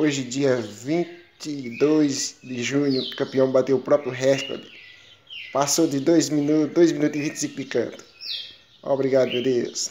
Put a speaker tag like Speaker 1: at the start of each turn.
Speaker 1: Hoje, dia 22 de junho, o campeão bateu o próprio recorde. Passou de 2 minutos, 2 minutos e 25 de canto. Obrigado, meu Deus.